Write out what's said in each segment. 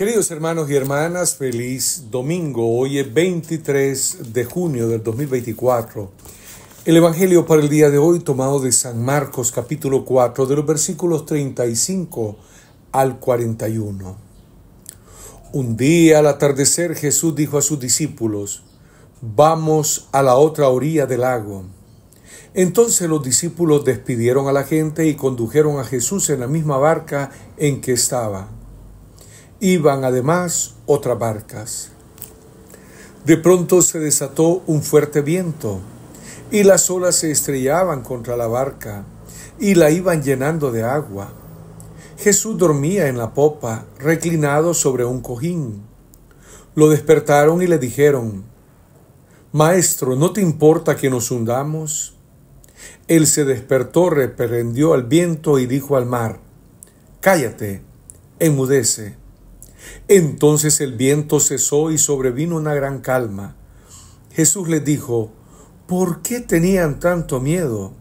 Queridos hermanos y hermanas, feliz domingo. Hoy es 23 de junio del 2024. El Evangelio para el día de hoy tomado de San Marcos capítulo 4 de los versículos 35 al 41. Un día al atardecer Jesús dijo a sus discípulos, vamos a la otra orilla del lago. Entonces los discípulos despidieron a la gente y condujeron a Jesús en la misma barca en que estaba Iban además otras barcas. De pronto se desató un fuerte viento y las olas se estrellaban contra la barca y la iban llenando de agua. Jesús dormía en la popa, reclinado sobre un cojín. Lo despertaron y le dijeron, Maestro, ¿no te importa que nos hundamos? Él se despertó, reprendió al viento y dijo al mar, Cállate, enmudece. Entonces el viento cesó y sobrevino una gran calma. Jesús les dijo, ¿por qué tenían tanto miedo?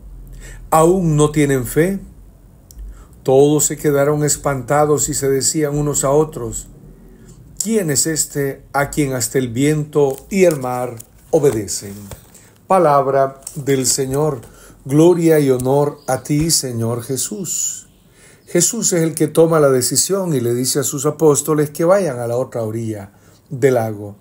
¿Aún no tienen fe? Todos se quedaron espantados y se decían unos a otros, ¿quién es este a quien hasta el viento y el mar obedecen? Palabra del Señor, gloria y honor a ti, Señor Jesús. Jesús es el que toma la decisión y le dice a sus apóstoles que vayan a la otra orilla del lago.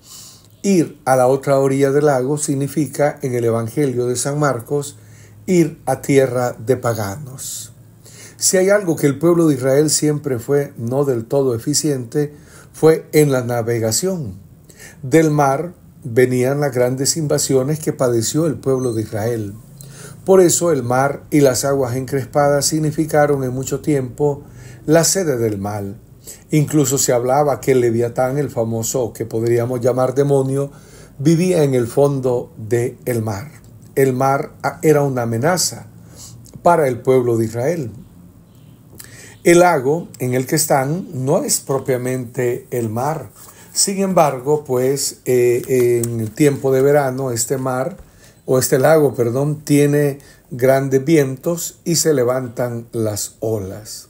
Ir a la otra orilla del lago significa, en el Evangelio de San Marcos, ir a tierra de paganos. Si hay algo que el pueblo de Israel siempre fue no del todo eficiente, fue en la navegación. Del mar venían las grandes invasiones que padeció el pueblo de Israel. Por eso el mar y las aguas encrespadas significaron en mucho tiempo la sede del mal. Incluso se hablaba que el leviatán, el famoso que podríamos llamar demonio, vivía en el fondo del el mar. El mar era una amenaza para el pueblo de Israel. El lago en el que están no es propiamente el mar. Sin embargo, pues eh, en el tiempo de verano este mar o este lago, perdón, tiene grandes vientos y se levantan las olas.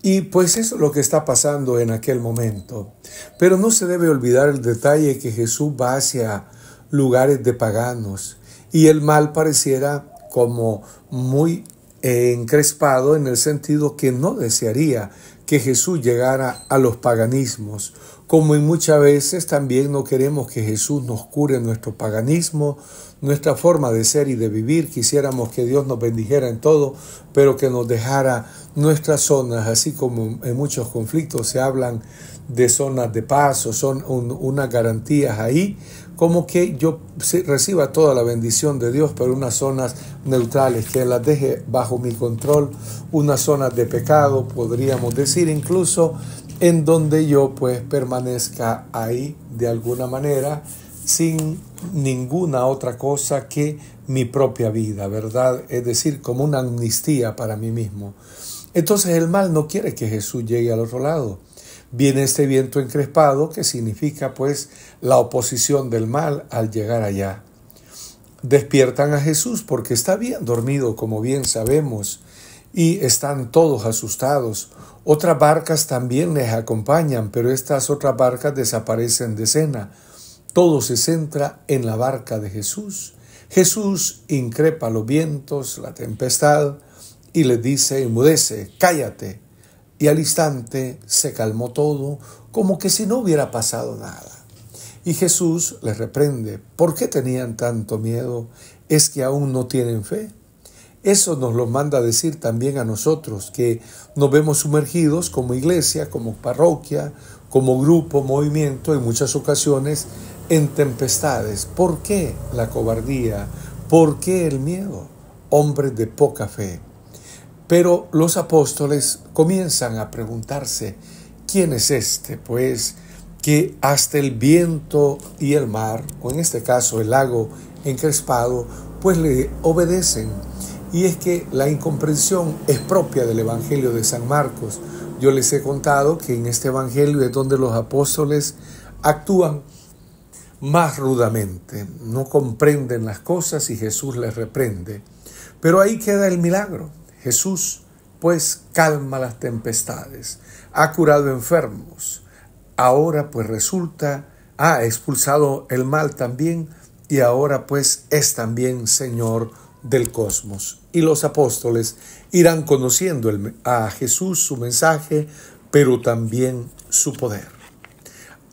Y pues eso es lo que está pasando en aquel momento. Pero no se debe olvidar el detalle que Jesús va hacia lugares de paganos y el mal pareciera como muy eh, encrespado en el sentido que no desearía que Jesús llegara a los paganismos, como en muchas veces también no queremos que Jesús nos cure nuestro paganismo, nuestra forma de ser y de vivir. Quisiéramos que Dios nos bendijera en todo, pero que nos dejara nuestras zonas, así como en muchos conflictos se hablan de zonas de paz o son unas garantías ahí, como que yo reciba toda la bendición de Dios, pero unas zonas neutrales, que las deje bajo mi control, unas zonas de pecado, podríamos decir, incluso en donde yo pues permanezca ahí de alguna manera, sin ninguna otra cosa que mi propia vida, ¿verdad? Es decir, como una amnistía para mí mismo. Entonces el mal no quiere que Jesús llegue al otro lado viene este viento encrespado que significa pues la oposición del mal al llegar allá. Despiertan a Jesús porque está bien dormido, como bien sabemos, y están todos asustados. Otras barcas también les acompañan, pero estas otras barcas desaparecen de escena. Todo se centra en la barca de Jesús. Jesús increpa los vientos, la tempestad, y les dice, enmudece, cállate, y al instante se calmó todo, como que si no hubiera pasado nada. Y Jesús les reprende, ¿por qué tenían tanto miedo? ¿Es que aún no tienen fe? Eso nos lo manda a decir también a nosotros, que nos vemos sumergidos como iglesia, como parroquia, como grupo, movimiento, en muchas ocasiones en tempestades. ¿Por qué la cobardía? ¿Por qué el miedo? Hombres de poca fe. Pero los apóstoles comienzan a preguntarse, ¿quién es este? Pues que hasta el viento y el mar, o en este caso el lago encrespado, pues le obedecen. Y es que la incomprensión es propia del Evangelio de San Marcos. Yo les he contado que en este Evangelio es donde los apóstoles actúan más rudamente, no comprenden las cosas y Jesús les reprende. Pero ahí queda el milagro. Jesús pues calma las tempestades, ha curado enfermos, ahora pues resulta, ha expulsado el mal también y ahora pues es también Señor del cosmos. Y los apóstoles irán conociendo a Jesús, su mensaje, pero también su poder.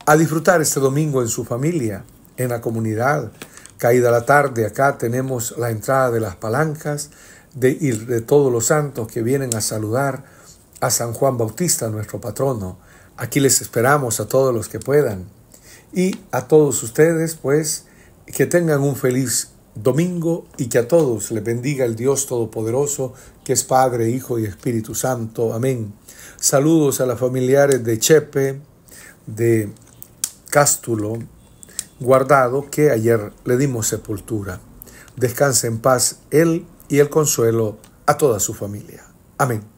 A disfrutar este domingo en su familia, en la comunidad. Caída la tarde, acá tenemos la entrada de las palancas, de, y de todos los santos que vienen a saludar a San Juan Bautista, nuestro patrono. Aquí les esperamos a todos los que puedan. Y a todos ustedes, pues, que tengan un feliz domingo y que a todos les bendiga el Dios Todopoderoso, que es Padre, Hijo y Espíritu Santo. Amén. Saludos a las familiares de Chepe, de Cástulo, guardado, que ayer le dimos sepultura. Descanse en paz él y el consuelo a toda su familia. Amén.